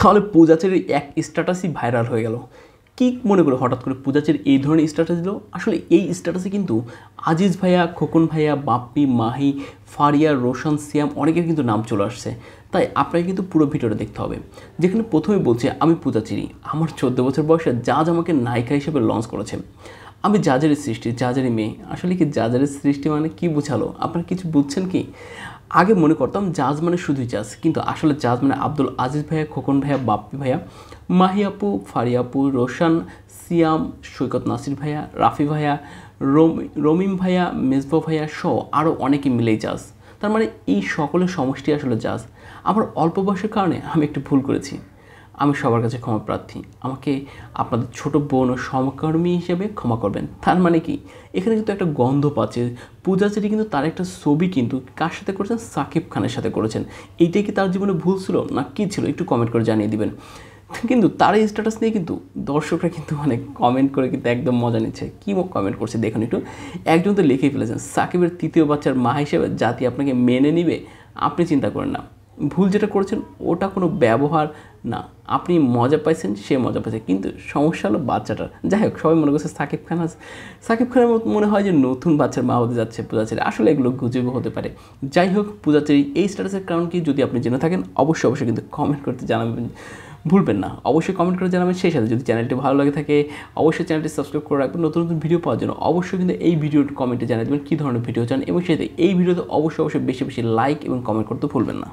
তাহলে পূজাচের এক স্ট্যাটাসই ভাইরাল হয়ে গেল কি মনে করে হঠাৎ করে পূজাচের এই ধরনের স্ট্যাটাস দিল আসলে এই স্ট্যাটাসে কিন্তু আজিজ ভাইয়া খোকন ভাইয়া বাপ্পি মাহি ফারিয়া রোশন সিয়াম অনেকের কিন্তু নাম চলে আসছে তাই আপনাকে কিন্তু পুরো ভিডিওটা দেখতে হবে যেখানে প্রথমে বলছে আমি পূজা চিনি আমার চোদ্দ বছর বয়সে জাজ আমাকে নায়িকা হিসেবে লঞ্চ করেছে আমি জাজারের সৃষ্টি জাজারি মেয়ে আসলে কি জাজারের সৃষ্টি মানে কি বোঝালো আপনারা কিছু বুঝছেন কি আগে মনে করতাম জাজ মানে শুধুই জাজ কিন্তু আসলে জাজ মানে আব্দুল আজিজ ভাইয়া খোকন ভাইয়া বাপ্পি ভাইয়া মাহিয়াপু ফারিয়াপু রোশান সিয়াম সৈকত নাসির ভাইয়া রাফি ভাইয়া রমিম ভাইয়া মেজব ভাইয়া সহ আরও অনেকে মিলেই জাজ তার মানে এই সকলের সমষ্টি আসলে জাজ আমার অল্প বয়সের কারণে আমি একটু ভুল করেছি আমি সবার কাছে ক্ষমা প্রার্থী আমাকে আপনাদের ছোট বোন ও সমকর্মী হিসেবে ক্ষমা করবেন তার মানে কি এখানে কিন্তু একটা গন্ধ পাচ্ছে পূজা চেরি কিন্তু তার একটা ছবি কিন্তু কার সাথে করেছেন সাকিব খানের সাথে করেছেন এইটাই কি তার জীবনে ভুল ছিল না কী ছিল একটু কমেন্ট করে জানিয়ে দিবেন কিন্তু তার এই স্ট্যাটাস নিয়ে কিন্তু দর্শকরা কিন্তু মানে কমেন্ট করে কিন্তু একদম মজা নিচ্ছে কী কমেন্ট করছে দেখুন একটু একজন তো লিখেই ফেলেছেন সাকিবের তৃতীয় বাচ্চার মা হিসেবে জাতি আপনাকে মেনে নিবে আপনি চিন্তা করেন না ভুল যেটা করেছেন ওটা কোনো ব্যবহার না আপনি মজা পাইছেন সে মজা পাইছে কিন্তু সমস্যা হলো বাচ্চাটার যাই হোক সবাই মনে করছে সাকিব খান আছে সাকিব খানের মনে হয় যে নতুন বাচ্চার মা হতে যাচ্ছে পূজাচারী আসলে এগুলো গুজব হতে পারে যাই হোক পূজাচারী এই স্ট্যাটাসের কারণ কি যদি আপনি জেনে থাকেন অবশ্যই অবশ্যই কিন্তু কমেন্ট করতে জানাবেন ভুলবেন না অবশ্যই কমেন্ট করে জানাবেন সেই সাথে যদি চ্যানেলটি ভালো লাগে থাকে অবশ্যই চ্যানেলটি সাবস্ক্রাইব করে রাখবেন নতুন নতুন ভিডিও পাওয়ার জন্য অবশ্যই কিন্তু এই ভিডিওর কমেন্টে জানিয়ে দেবেন কী ধরনের ভিডিও চান এবং সেটাতে এই ভিডিওতে অবশ্যই অবশ্যই বেশি বেশি লাইক এবং কমেন্ট করতে ভুলবেন না